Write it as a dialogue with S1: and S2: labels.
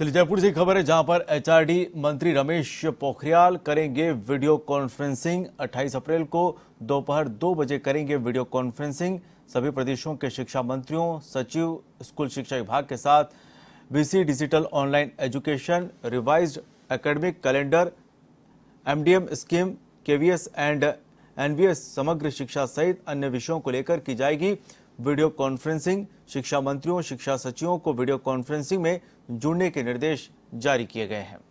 S1: चलिए जयपुर से खबर है जहां पर एचआरडी मंत्री रमेश पोखरियाल करेंगे वीडियो कॉन्फ्रेंसिंग 28 अप्रैल को दोपहर दो बजे करेंगे वीडियो कॉन्फ्रेंसिंग सभी प्रदेशों के शिक्षा मंत्रियों सचिव स्कूल शिक्षा विभाग के साथ BC digital online education revise academic calendar MDM scheme KVS and NVS Samagra Shiksha सहित अन्य विषयों को लेकर की जाएगी वीडियो कॉन्फ्रेंसिंग शिक्षा मंत्रियों शिक्षा सचिवों को वीडियो कॉन्फ्रेंसिंग में जुड़ने के निर्देश जारी किए गए हैं